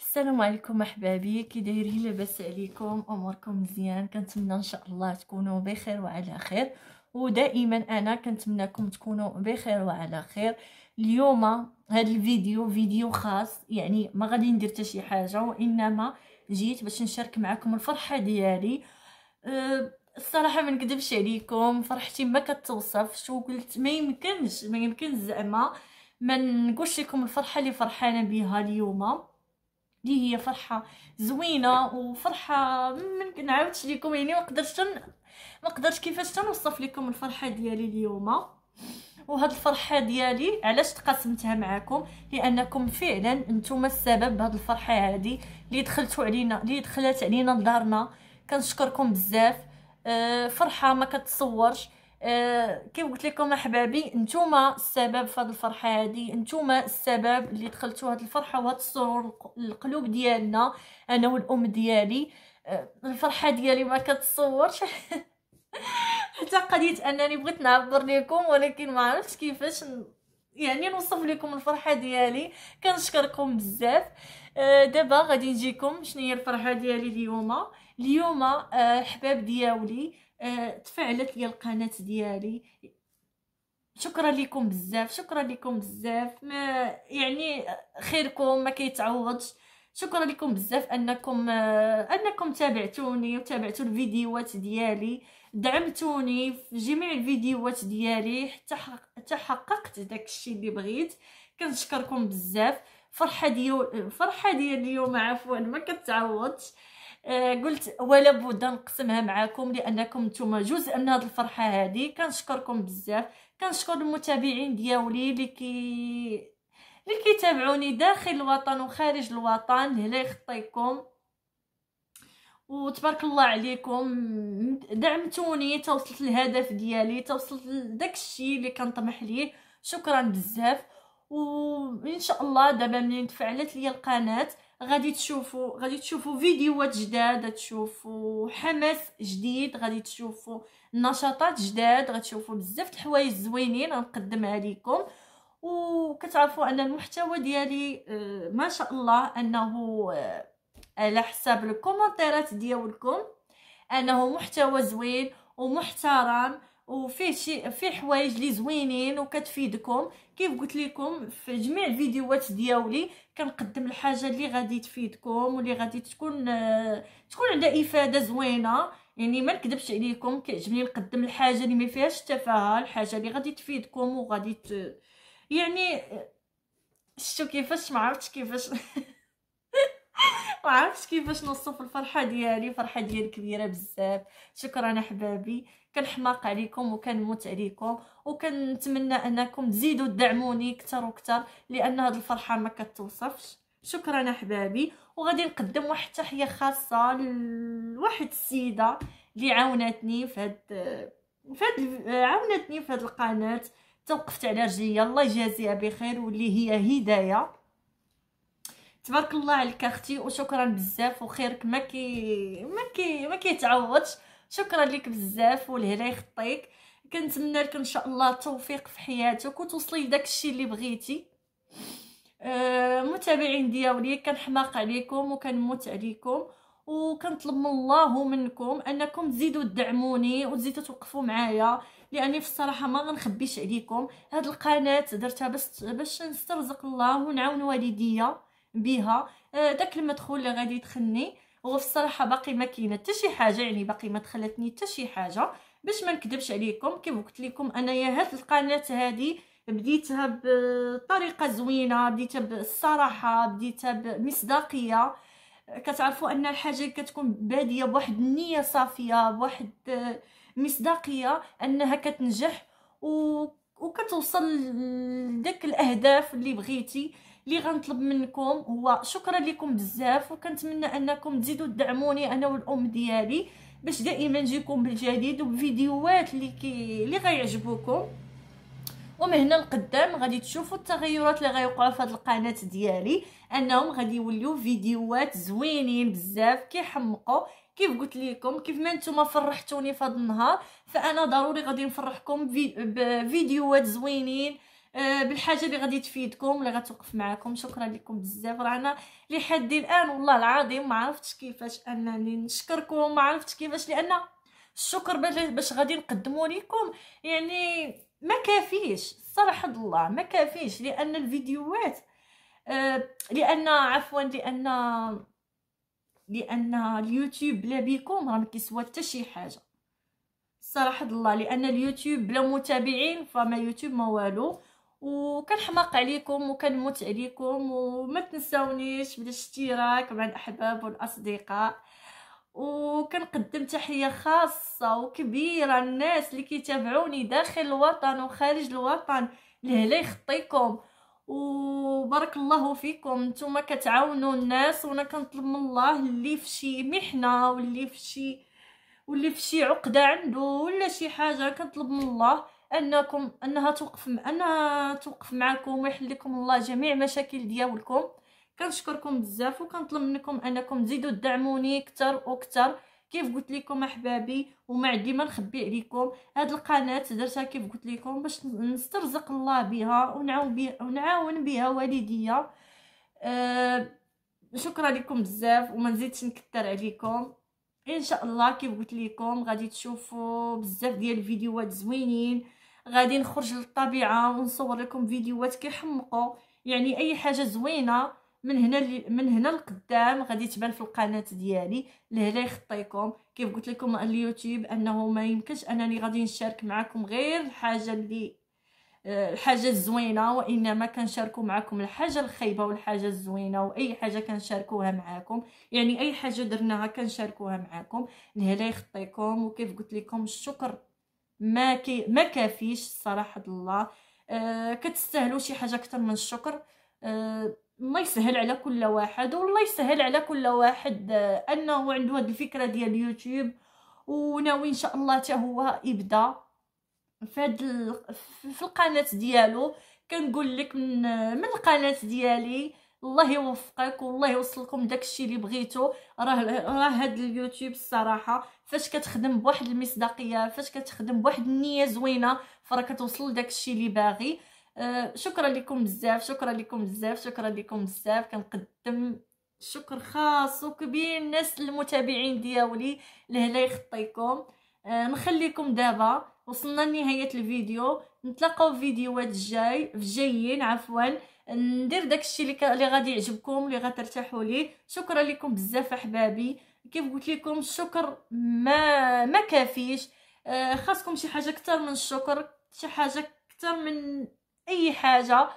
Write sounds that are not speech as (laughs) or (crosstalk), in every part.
السلام عليكم احبابي كي دايرين لاباس عليكم اموركم مزيان كنتمنى ان شاء الله تكونوا بخير وعلى خير ودائما انا كنتمناكم تكونوا بخير وعلى خير اليوم هذا الفيديو فيديو خاص يعني ما غادي ندير حتى شي حاجه وانما جيت باش نشارك معكم الفرحه ديالي أه الصراحه ما نكذبش عليكم فرحتي ما كتوصفش وقلت ما يمكنش ما يمكن زعما ما نقولش لكم الفرحه اللي فرحانه بها اليوم اللي هي فرحه زوينه وفرحه ما نعاودش لكم يعني ما قدرتش ما قدرتش كيفاش تنوصف لكم الفرحه ديالي اليوم وهاد الفرحه ديالي علاش تقاسمتها معاكم لانكم فعلا نتوما السبب بهاد الفرحه هادي اللي دخلتوا علينا اللي دخلت علينا لدارنا كنشكركم بزاف آه، فرحه ما كتصورش آه، كيف قلت لكم احبابي نتوما السبب في هذه الفرحه هذه نتوما السبب اللي دخلتوا هذه الفرحه وهذا السرور القلوب ديالنا انا والام ديالي آه، الفرحه ديالي ما كتصورش (laughs) حتى قضيت انني بغيت نعبر لكم ولكن ما عرفتش كيفاش يعني نوصف لكم الفرحه ديالي كنشكركم بزاف آه، دابا غادي نجيكم شنو هي الفرحه ديالي اليوم اليوم احباب دياولي آه، تفعلت لي القناه ديالي شكرا لكم بزاف شكرا لكم بزاف ما يعني خيركم ما كيتعوضش شكرا لكم بزاف انكم آه، انكم تابعتوني وتابعتوا الفيديوهات ديالي دعمتوني في جميع الفيديوهات ديالي حتى تحققت داك الشيء اللي بغيت كنشكركم بزاف فرحه ديال الفرحه ديال اليوم عفوا ما كتعوضش آه، قلت ولا بد نقسمها معكم لانكم نتوما جزء من هذه الفرحه هذه كنشكركم بزاف كنشكر المتابعين دياولي اللي كي اللي كيتابعوني داخل الوطن وخارج الوطن هلا يخطيكم وتبارك الله عليكم دعمتوني توصلت الهدف ديالي توصلت لداك الشيء اللي كنطمح ليه شكرا بزاف وان شاء الله دابا منين تفعلت ليا القناه غادي تشوفوا غادي تشوفوا فيديوهات جداد تشوفوا حماس جديد غادي تشوفوا نشاطات جداد غتشوفوا بزاف د الحوايج زوينين غنقدمها لكم وكتعرفوا ان المحتوى ديالي آه، ما شاء الله انه آه، على حساب الكومنتيرات ديالكم انه محتوى زوين ومحترم وفيه شي فيه حوايج لي زوينين وكتفيدكم كيف قلت لكم في جميع الفيديوهات دياولي كنقدم الحاجه اللي غادي تفيدكم واللي غادي تكون تكون عندها افاده زوينه يعني ما نكذبش عليكم كيعجبني نقدم الحاجه اللي ما فيهاش التفاهه الحاجه اللي غادي تفيدكم وغادي ت... يعني شتو كيفاش ما عرفتش كيفاش (laughs) (laughs) معرفتش كيفاش نوصف الفرحه ديالي فرحه ديالي كبيره بزاف شكرا احبابي كنحماق عليكم وكنموت عليكم وكنتمنى انكم تزيدوا تدعموني اكثر واكثر لان هاد الفرحه ما كتوصفش شكرا احبابي وغادي نقدم واحد التحيه خاصه لواحد السيده اللي عاونتني في هاد في عاونتني في هاد القناه توقفت على رجلي الله يجازيها بخير واللي هي هدايه تبارك الله عليك اختي وشكرا بزاف وخيرك ما كي ما كي ما كيتعوضش شكرا لك بزاف والهلا يخطيك كنتمنى لك ان شاء الله التوفيق في حياتك وتوصلي لذاك الشيء اللي بغيتي آه، متابعين ديالي كنحماق عليكم وكنموت عليكم وكنطلب من الله منكم انكم تزيدوا تدعموني وتزيدوا توقفوا معايا لاني في الصراحه ما غنخبيش عليكم هاد القناه درتها باش نسترزق الله ونعاون والديا بها آه، داك المدخول اللي غادي يدخلني وفي الصراحه باقي ما كاينه حتى شي حاجه يعني باقي ما دخلتني حتى شي حاجه باش ما نكذبش عليكم كيف قلت لكم انايا هذه القناه هذه بديتها بطريقه زوينه بديتها بالصراحه بديتها بمصداقيه كتعرفوا ان الحاجه كتكون باديه بواحد النيه صافيه بواحد آه، مصداقيه انها كتنجح و وكتوصل لداك الاهداف اللي بغيتي اللي غنطلب منكم هو شكرا لكم بزاف وكنتمنى انكم تزيدوا تدعموني انا والام ديالي باش دائما نجيكم بالجديد وبفيديوهات اللي كي اللي غيعجبوكم ومن هنا لقدام غادي تشوفوا التغيرات اللي غيوقعوا في هذه القناه ديالي انهم غادي يوليو فيديوهات زوينين بزاف كيحمقوا كيف قلت لكم كيف ما نتوما فرحتوني في هذا النهار فانا ضروري غادي نفرحكم بفيديوهات زوينين آه، بالحاجه اللي غادي تفيدكم اللي غتوقف معاكم شكرا لكم بزاف رانا لحد الان والله العظيم ما عرفتش كيفاش انني نشكركم ما عرفتش كيفاش لان الشكر باش غادي نقدمه لكم يعني ما كافيش صراحه الله ما كافيش لان الفيديوهات آه، لان عفوا لان لان اليوتيوب بلا بيكم راه ما كيسوى حتى شي حاجه صراحه الله لان اليوتيوب بلا متابعين فما يوتيوب ما والو وكنحماق عليكم وكنموت عليكم وما تنسونيش بالاشتراك مع الاحباب والاصدقاء وكنقدم تحيه خاصه وكبيره للناس اللي كيتابعوني داخل الوطن وخارج الوطن لهلا يخطيكم وبارك الله فيكم نتوما كتعاونوا الناس وانا كنطلب من الله اللي في شي محنه واللي في شي واللي في شي عقده عنده ولا شي حاجه كنطلب من الله انكم انها توقف انها توقف معكم ويحل لكم الله جميع مشاكل ديالكم كنشكركم بزاف وكنطلب منكم انكم تزيدوا تدعموني اكثر واكثر كيف قلت لكم احبابي وما عندي ما نخبي عليكم هاد القناه درتها كيف قلت لكم باش نسترزق الله بها ونعاون بها ونعاون بها والديا أه شكرا لكم بزاف وما نزيدش نكثر عليكم ان شاء الله كيف قلت لكم غادي تشوفوا بزاف ديال الفيديوهات زوينين غادي نخرج للطبيعه ونصور لكم فيديوهات كيحمقوا يعني اي حاجه زوينه من هنا من هنا لقدام غادي تبان في القناه ديالي لهلا يخطيكم كيف قلت لكم اليوتيوب انه ما يمكنش انني غادي نشارك معكم غير الحاجه اللي الحاجه الزوينه وانما كنشاركوا معكم الحاجه الخايبه والحاجه الزوينه واي حاجه كنشاركوها معاكم يعني اي حاجه درناها كنشاركوها معاكم لهلا يخطيكم وكيف قلت لكم الشكر ما كي ما كافيش صراحه الله أه كتستاهلوا شي حاجه اكثر من الشكر أه الله يسهل على كل واحد والله يسهل على كل واحد أه انه عنده هذه الفكره ديال اليوتيوب وناوي ان شاء الله حتى هو يبدا فهاد ال... في القناه ديالو كنقول لك من من القناه ديالي الله يوفقك والله يوصلكم داكشي اللي بغيتو راه هاد اليوتيوب الصراحه فاش كتخدم بواحد المصداقيه فاش كتخدم بواحد النيه زوينه فراه كتوصل داكشي اللي باغي آه، شكرا لكم بزاف شكرا لكم بزاف شكرا لكم بزاف كنقدم شكر خاص وكبير الناس المتابعين دياولي لهلا يخطيكم آه، نخليكم دابا وصلنا لنهايه الفيديو نتلاقاو في فيديوهات جاي في جايين عفوا ندير داكشي اللي اللي غادي يعجبكم اللي غترتاحوا ليه شكرا لكم بزاف احبابي كيف قلت لكم الشكر ما ما كافيش آه، خاصكم شي حاجه اكثر من الشكر شي حاجه اكثر من اي حاجه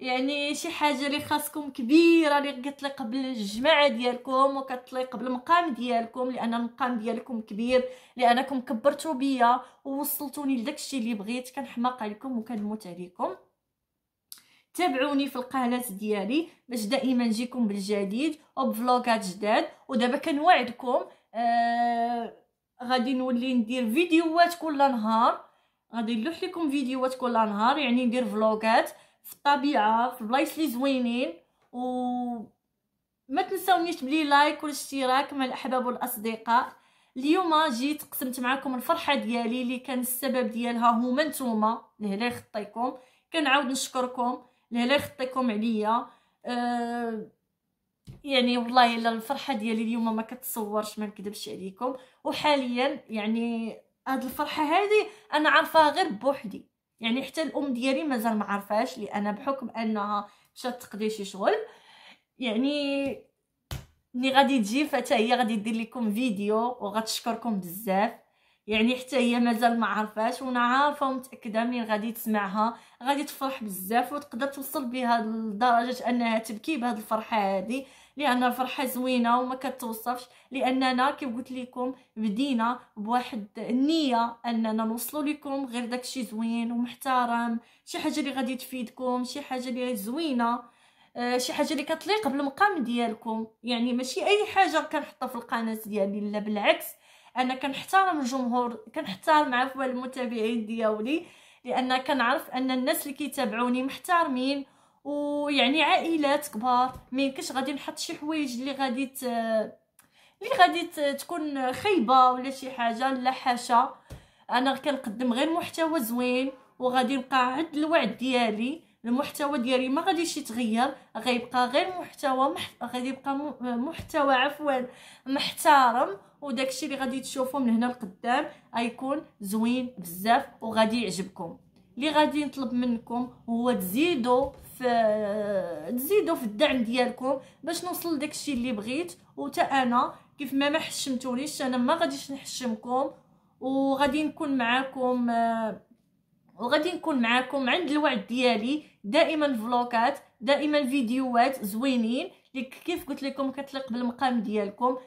يعني شي حاجه اللي خاصكم كبيره اللي كتليق الجماعه ديالكم وكتليق المقام ديالكم لان المقام ديالكم كبير لانكم كبرتوا بيا ووصلتوني لداكشي اللي بغيت كنحماق عليكم وكنموت عليكم تابعوني في القناه ديالي باش دائما نجيكم بالجديد وبفلوقات جداد ودابا كنوعدكم آه غادي نولي ندير فيديوهات كل نهار غادي نلوح لكم فيديوهات كل نهار يعني ندير فلوقات في الطبيعه في البلايص اللي زوينين و ما تنساونيش بلي لايك والاشتراك مع الاحباب والاصدقاء اليوم جيت قسمت معكم الفرحه ديالي اللي كان السبب ديالها هما نتوما لهلا يخطيكم كنعاود نشكركم اللي خطيكم يخطيكم عليا آه، يعني والله الا الفرحه ديالي اليوم ما كتصورش ما نكذبش عليكم وحاليا يعني هاد الفرحه هذه انا عارفاها غير بوحدي يعني حتى الام ديالي مازال ما عارفاش لان بحكم انها مشات تقضي شي شغل يعني ملي غادي تجي فتا هي غادي دير لكم فيديو وغتشكركم بزاف يعني حتى هي مازال ما عارفاش وانا عارفه ومتاكده من غادي تسمعها غادي تفرح بزاف وتقدر توصل بها لدرجه انها تبكي بهذه الفرحه هذه لان الفرحه زوينه وما كتوصفش لاننا كي قلت لكم بدينا بواحد النيه اننا نوصلوا لكم غير داكشي زوين ومحترم شي حاجه اللي غادي تفيدكم شي حاجه اللي زوينه آه، شي حاجه اللي كتليق بالمقام ديالكم يعني ماشي اي حاجه كنحطها في القناه ديالي لا بالعكس انا كنحترم الجمهور كنحترم عفوا المتابعين ديالي لان كنعرف ان الناس اللي كيتابعوني محترمين ويعني عائلات كبار ما يمكنش غادي نحط شي حوايج اللي غادي ت... اللي غادي تكون خايبه ولا شي حاجه لا حاشا انا كنقدم غير محتوى زوين وغادي نبقى عند الوعد ديالي المحتوى ديالي ما غاديش يتغير غيبقى غير محتوى غادي يبقى محتوى عفوا محترم وداكشي اللي غادي تشوفوه من هنا لقدام غيكون زوين بزاف وغادي يعجبكم اللي غادي نطلب منكم هو تزيدوا في تزيدوا في الدعم ديالكم باش نوصل لداكشي اللي بغيت وتا انا كيف ما ما حشمتونيش انا ما غاديش نحشمكم وغادي نكون معاكم آه وغادي نكون معاكم عند الوعد ديالي دائما فلوكات دائما فيديوهات زوينين كيف قلت لكم كتليق بالمقام ديالكم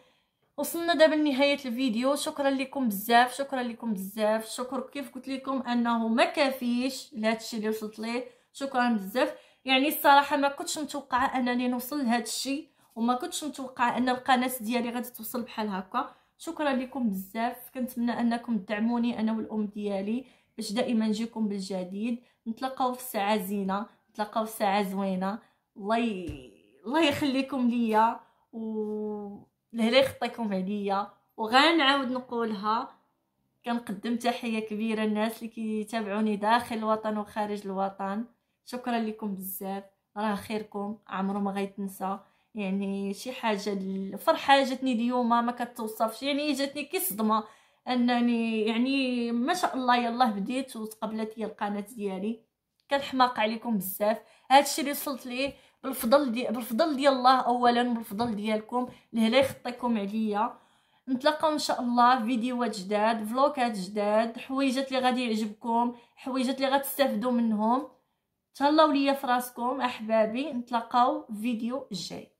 وصلنا دابا لنهايه الفيديو شكرا لكم بزاف شكرا لكم بزاف شكر كيف قلت لكم انه ما كافيش لهادشي اللي وصلت ليه شكرا بزاف يعني الصراحه ما كنتش متوقعه انني نوصل لهادشي وما كنتش متوقعه ان القناه ديالي غادي توصل بحال هكا شكرا لكم بزاف كنتمنى انكم تدعموني انا والام ديالي باش دائما نجيكم بالجديد نتلاقاو في ساعه زينه نتلاقاو في ساعه زوينه الله ي... الله يخليكم ليا و لهلا يخطيكم عليا وغنعاود نقولها كنقدم تحيه كبيره للناس اللي كيتابعوني داخل الوطن وخارج الوطن شكرا لكم بزاف راه خيركم عمرو ما غيتنسى يعني شي حاجه الفرحه جاتني اليوم ما كتوصفش يعني جاتني كي صدمه انني يعني ما شاء الله يلا بديت وتقبلت لي القناه ديالي كنحماق عليكم بزاف هادشي اللي وصلت ليه بالفضل دي بالفضل ديال الله اولا بالفضل ديالكم لهلا يخطيكم عليا نتلاقاو ان شاء الله فيديوهات جداد فلوكات جداد حويجات اللي غادي يعجبكم حويجات اللي غتستافدوا منهم تهلاو ليا فراسكم احبابي نتلاقاو فيديو الجاي